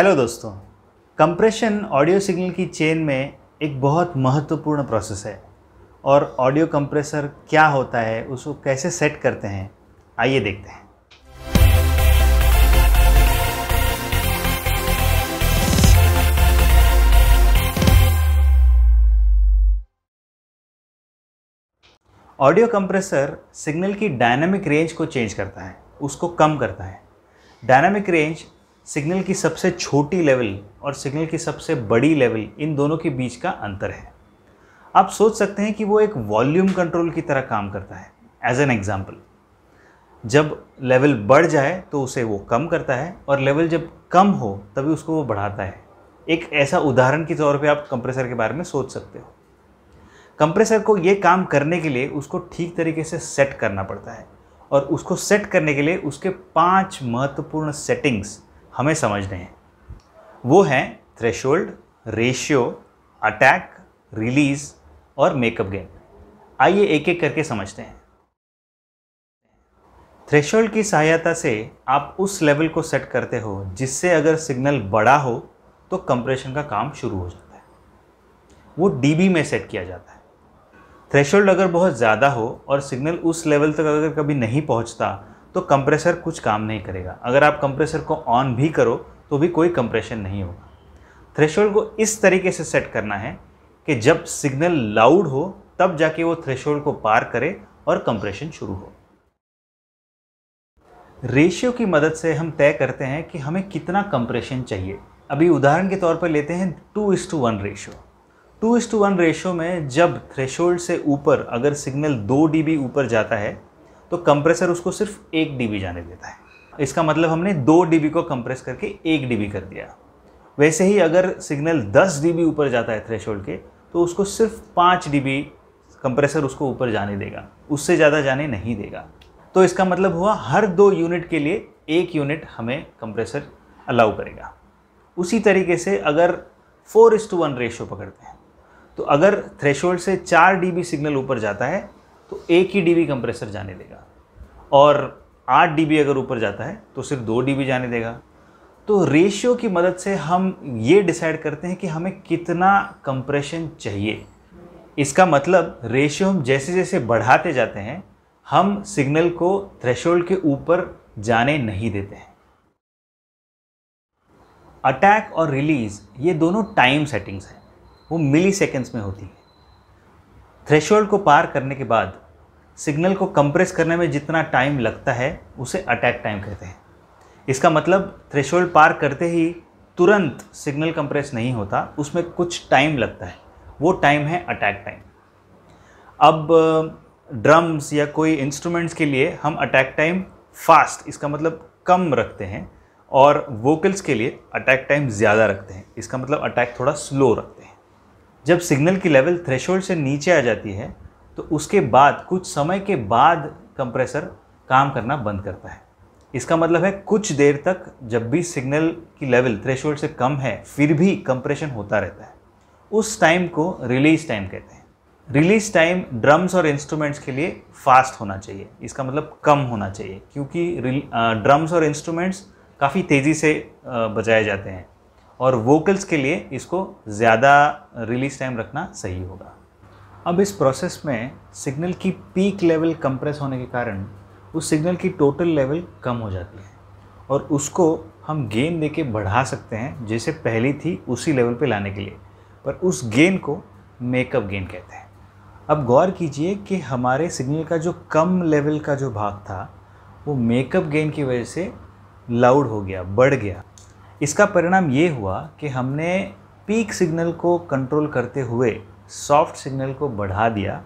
hello दोस्तों compression audio signal की chain में एक बहुत महत्वपूर्ण प्रोसेस है और ऑडियो कंप्रेसर क्या होता है उसको कैसे सेट करते हैं आइए देखते हैं ऑडियो कंप्रेसर सिग्नल की डायनामिक रेंज को चेंज करता है उसको कम करता है डायनामिक रेंज सिग्नल की सबसे छोटी लेवल और सिग्नल की सबसे बड़ी लेवल इन दोनों के बीच का अंतर है आप सोच सकते हैं कि वो एक वॉल्यूम कंट्रोल की तरह काम करता है एज एन एग्ज़ाम्पल जब लेवल बढ़ जाए तो उसे वो कम करता है और लेवल जब कम हो तभी उसको वो बढ़ाता है एक ऐसा उदाहरण के तौर पे आप कंप्रेसर के बारे में सोच सकते हो कंप्रेसर को ये काम करने के लिए उसको ठीक तरीके से सेट करना पड़ता है और उसको सेट करने के लिए उसके पांच महत्वपूर्ण सेटिंग्स हमें समझने हैं वो हैं थ्रेशोल्ड रेशियो अटैक रिलीज़ और मेकअप गेन आइए एक एक करके समझते हैं थ्रेशोल्ड की सहायता से आप उस लेवल को सेट करते हो जिससे अगर सिग्नल बड़ा हो तो कंप्रेशन का काम शुरू हो जाता है वो डीबी में सेट किया जाता है थ्रेशोल्ड अगर बहुत ज़्यादा हो और सिग्नल उस लेवल तक अगर कभी नहीं पहुंचता तो कंप्रेसर कुछ काम नहीं करेगा अगर आप कंप्रेसर को ऑन भी करो तो भी कोई कंप्रेशन नहीं होगा थ्रेशोल्ड को इस तरीके से सेट करना है कि जब सिग्नल लाउड हो तब जाके वो थ्रेशोल्ड को पार करे और कंप्रेशन शुरू हो रेशियो की मदद से हम तय करते हैं कि हमें कितना कंप्रेशन चाहिए अभी उदाहरण के तौर पर लेते हैं two is to one ratio two is to one ratio में जब थ्रेशोल्ड से ऊपर अगर सिग्नल दो डी ऊपर जाता है तो कंप्रेसर उसको सिर्फ एक डीबी जाने देता है इसका मतलब हमने दो डीबी को कंप्रेस करके एक डीबी कर दिया वैसे ही अगर सिग्नल दस डीबी ऊपर जाता है थ्रेशोल्ड के तो उसको सिर्फ पाँच डीबी कंप्रेसर उसको ऊपर जाने देगा उससे ज़्यादा जाने नहीं देगा तो इसका मतलब हुआ हर दो यूनिट के लिए एक यूनिट हमें कंप्रेसर अलाउ करेगा उसी तरीके से अगर four is to one ratio पकड़ते हैं तो अगर थ्रेशोल्ड से चार डीबी सिग्नल ऊपर जाता है तो एक ही डीबी कंप्रेसर जाने देगा और आठ डीबी अगर ऊपर जाता है तो सिर्फ दो डीबी जाने देगा तो रेशियो की मदद से हम ये डिसाइड करते हैं कि हमें कितना कंप्रेशन चाहिए इसका मतलब रेशियो हम जैसे जैसे बढ़ाते जाते हैं हम सिग्नल को थ्रेशोल्ड के ऊपर जाने नहीं देते हैं अटैक और रिलीज़ ये दोनों टाइम सेटिंग्स हैं वो मिली में होती हैं थ्रेशोल्ड को पार करने के बाद सिग्नल को कंप्रेस करने में जितना टाइम लगता है उसे अटैक टाइम कहते हैं इसका मतलब थ्रेशोल्ड पार करते ही तुरंत सिग्नल कंप्रेस नहीं होता उसमें कुछ टाइम लगता है वो टाइम है अटैक टाइम अब ड्रम्स या कोई इंस्ट्रूमेंट्स के लिए हम अटैक टाइम फास्ट इसका मतलब कम रखते हैं और वोकल्स के लिए अटैक टाइम ज़्यादा रखते हैं इसका मतलब अटैक थोड़ा स्लो रखते हैं जब सिग्नल की लेवल थ्रेशोल्ड से नीचे आ जाती है तो उसके बाद कुछ समय के बाद कंप्रेसर काम करना बंद करता है इसका मतलब है कुछ देर तक जब भी सिग्नल की लेवल थ्रेशोल्ड से कम है फिर भी कंप्रेशन होता रहता है उस टाइम को रिलीज टाइम कहते हैं रिलीज टाइम ड्रम्स और इंस्ट्रूमेंट्स के लिए फास्ट होना चाहिए इसका मतलब कम होना चाहिए क्योंकि ड्रम्स और इंस्ट्रूमेंट्स काफ़ी तेज़ी से बजाए जाते हैं और वोकल्स के लिए इसको ज़्यादा रिलीज टाइम रखना सही होगा अब इस प्रोसेस में सिग्नल की पीक लेवल कंप्रेस होने के कारण उस सिग्नल की टोटल लेवल कम हो जाती है और उसको हम गेन के बढ़ा सकते हैं जैसे पहली थी उसी लेवल पे लाने के लिए पर उस गेन को मेकअप गेन कहते हैं अब गौर कीजिए कि हमारे सिग्नल का जो कम लेवल का जो भाग था वो मेकअप गेन की वजह से लाउड हो गया बढ़ गया इसका परिणाम ये हुआ कि हमने पीक सिग्नल को कंट्रोल करते हुए सॉफ्ट सिग्नल को बढ़ा दिया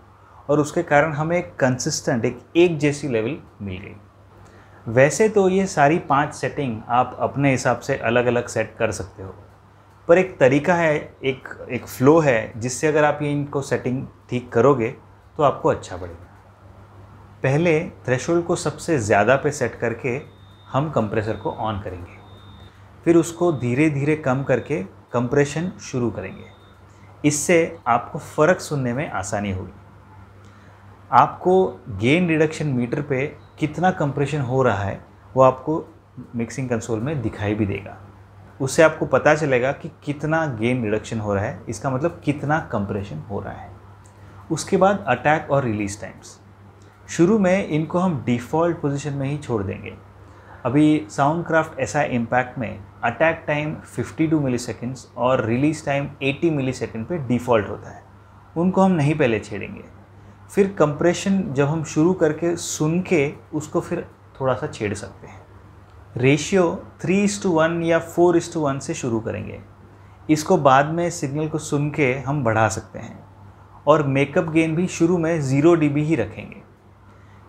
और उसके कारण हमें एक कंसिस्टेंट एक एक जैसी लेवल मिल गई वैसे तो ये सारी पांच सेटिंग आप अपने हिसाब से अलग अलग सेट कर सकते हो पर एक तरीका है एक एक फ्लो है जिससे अगर आप ये इनको सेटिंग ठीक करोगे तो आपको अच्छा पड़ेगा पहले थ्रेशोल्ड को सबसे ज़्यादा पे सेट करके हम कंप्रेसर को ऑन करेंगे फिर उसको धीरे धीरे कम करके कंप्रेशन शुरू करेंगे इससे आपको फ़र्क सुनने में आसानी होगी आपको गेन रिडक्शन मीटर पे कितना कंप्रेशन हो रहा है वो आपको मिक्सिंग कंसोल में दिखाई भी देगा उससे आपको पता चलेगा कि कितना गेन रिडक्शन हो रहा है इसका मतलब कितना कंप्रेशन हो रहा है उसके बाद अटैक और रिलीज टाइम्स शुरू में इनको हम डिफ़ॉल्ट पोजीशन में ही छोड़ देंगे अभी sound craft S I impact में अटैक टाइम 52 सेकेंड्स और रिलीज टाइम 80 सेकेंड पर डिफ़ॉल्ट होता है उनको हम नहीं पहले छेड़ेंगे फिर कंप्रेशन जब हम शुरू करके सुन के उसको फिर थोड़ा सा छेड़ सकते हैं ratio three is to one या फोर इस टू वन से शुरू करेंगे इसको बाद में सिग्नल को सुन के हम बढ़ा सकते हैं और मेकअप गेन भी शुरू में ज़ीरो डी ही रखेंगे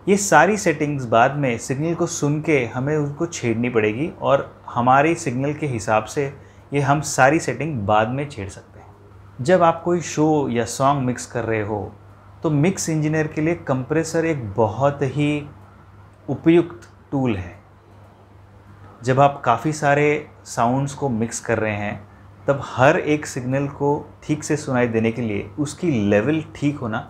ये सारी सेटिंग्स बाद में सिग्नल को सुन के हमें उसको छेड़नी पड़ेगी और हमारे सिग्नल के हिसाब से ये हम सारी सेटिंग बाद में छेड़ सकते हैं जब आप कोई शो या सॉन्ग मिक्स कर रहे हो तो मिक्स इंजीनियर के लिए कंप्रेसर एक बहुत ही उपयुक्त टूल है जब आप काफ़ी सारे साउंड्स को मिक्स कर रहे हैं तब हर एक सिग्नल को ठीक से सुनाई देने के लिए उसकी लेवल ठीक होना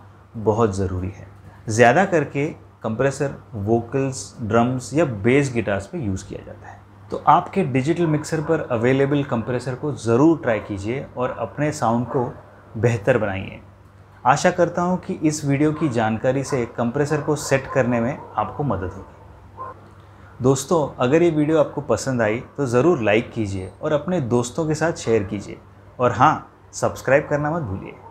बहुत ज़रूरी है ज़्यादा करके कंप्रेसर वोकल्स ड्रम्स या बेस गिटार्स पे यूज़ किया जाता है तो आपके डिजिटल मिक्सर पर अवेलेबल कंप्रेसर को ज़रूर ट्राई कीजिए और अपने साउंड को बेहतर बनाइए आशा करता हूँ कि इस वीडियो की जानकारी से कंप्रेसर को सेट करने में आपको मदद होगी दोस्तों अगर ये वीडियो आपको पसंद आई तो ज़रूर लाइक कीजिए और अपने दोस्तों के साथ शेयर कीजिए और हाँ सब्सक्राइब करना मत भूलिए